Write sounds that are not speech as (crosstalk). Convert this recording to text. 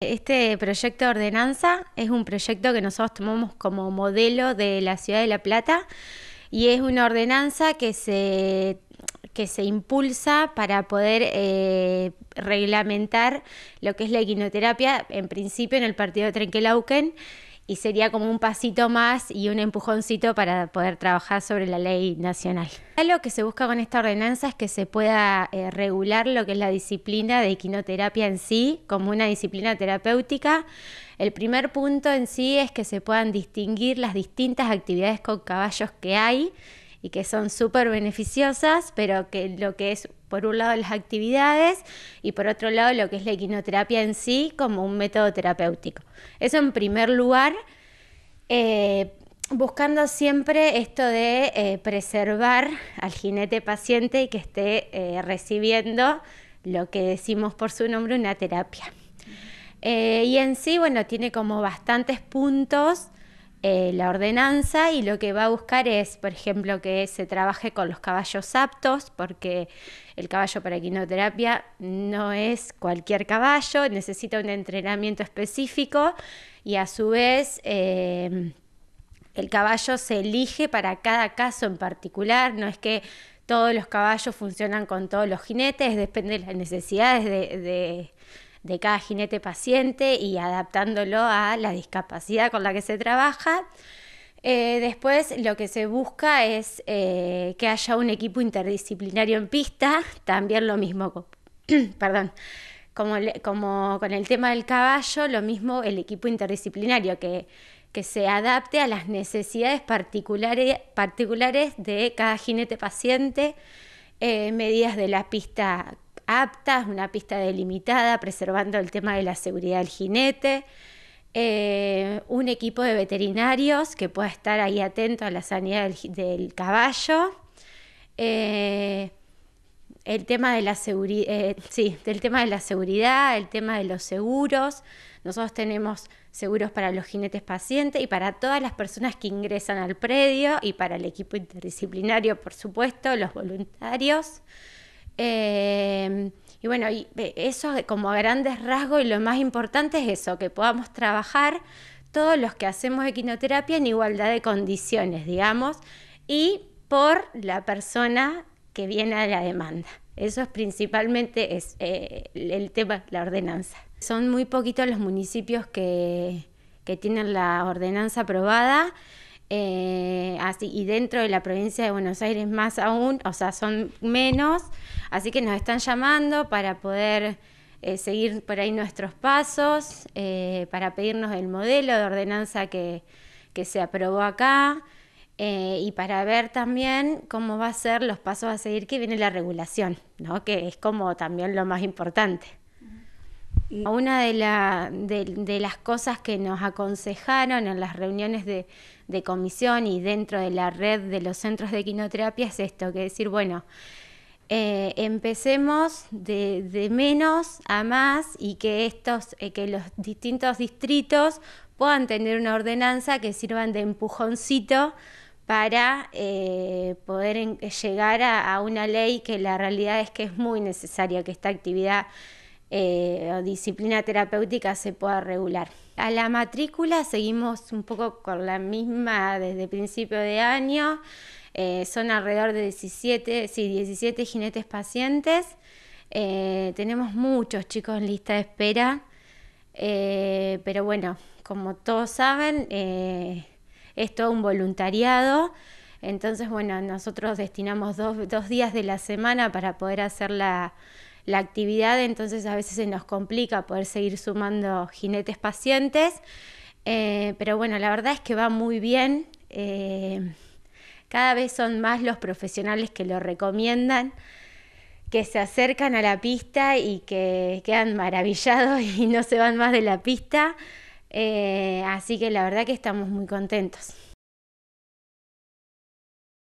Este proyecto de ordenanza es un proyecto que nosotros tomamos como modelo de la ciudad de La Plata y es una ordenanza que se, que se impulsa para poder eh, reglamentar lo que es la equinoterapia, en principio en el partido de Trenquelauquen y sería como un pasito más y un empujoncito para poder trabajar sobre la ley nacional. Lo que se busca con esta ordenanza es que se pueda eh, regular lo que es la disciplina de equinoterapia en sí, como una disciplina terapéutica. El primer punto en sí es que se puedan distinguir las distintas actividades con caballos que hay y que son súper beneficiosas, pero que lo que es por un lado las actividades y por otro lado lo que es la equinoterapia en sí como un método terapéutico. Eso en primer lugar, eh, buscando siempre esto de eh, preservar al jinete paciente y que esté eh, recibiendo lo que decimos por su nombre, una terapia. y en sí, bueno, tiene como bastantes puntos eh, la ordenanza y lo que va a buscar es, por ejemplo, que se trabaje con los caballos aptos, porque el caballo para equinoterapia no es cualquier caballo, necesita un entrenamiento específico y a su vez... Eh, el caballo se elige para cada caso en particular, no es que todos los caballos funcionan con todos los jinetes, depende de las necesidades de de cada jinete paciente y adaptándolo a la discapacidad con la que se trabaja. Eh, después lo que se busca es eh, que haya un equipo interdisciplinario en pista, también lo mismo, (clears throat) perdón, como, como, con el tema del caballo, lo mismo el equipo interdisciplinario, que, que se adapte a las necesidades particulares, particulares de cada jinete paciente, eh, medidas de la pista aptas, una pista delimitada, preservando el tema de la seguridad del jinete, eh, un equipo de veterinarios que pueda estar ahí atento a la sanidad del, caballo. Eh, el tema de eh, sí, del tema de la seguridad, el tema de los seguros. Nosotros tenemos seguros para los jinetes pacientes y para todas las personas que ingresan al predio y para el equipo interdisciplinario, por supuesto, los voluntarios. Em, y bueno, y eso como a grandes rasgos y lo más importante es eso, que podamos trabajar todos los que hacemos equinoterapia en igualdad de condiciones, digamos, y por la persona que viene a la demanda. Eso es principalmente es, eh, el tema, la ordenanza. Son muy poquitos los municipios que tienen la ordenanza aprobada. Eh, así, y dentro de la provincia de Buenos Aires más aún, o sea, son menos, así que nos están llamando para poder eh, seguir por ahí nuestros pasos, eh, para pedirnos el modelo de ordenanza que, que se aprobó acá eh, y para ver también cómo va a ser los pasos a seguir que viene la regulación, ¿no? que es como también lo más importante. Una de, de, las cosas que nos aconsejaron en las reuniones de, comisión y dentro de la red de los centros de quinoterapia es esto, que decir, bueno, eh, empecemos de, menos a más y que, estos, eh, que los distintos distritos puedan tener una ordenanza que sirvan de empujoncito para eh, poder llegar a una ley que la realidad es que es muy necesaria, que esta actividad eh, o disciplina terapéutica se pueda regular. A la matrícula seguimos un poco con la misma desde principio de año. Eh, son alrededor de 17, sí, 17 jinetes pacientes. Eh, tenemos muchos chicos en lista de espera, pero bueno, como todos saben, es todo un voluntariado. Entonces, bueno, nosotros destinamos dos, dos días de la semana para poder hacer la, la actividad, entonces a veces se nos complica poder seguir sumando jinetes pacientes. Eh, pero bueno, la verdad es que va muy bien. Eh, cada vez son más los profesionales que lo recomiendan, que se acercan a la pista y que quedan maravillados y no se van más de la pista. Eh, así que la verdad que estamos muy contentos.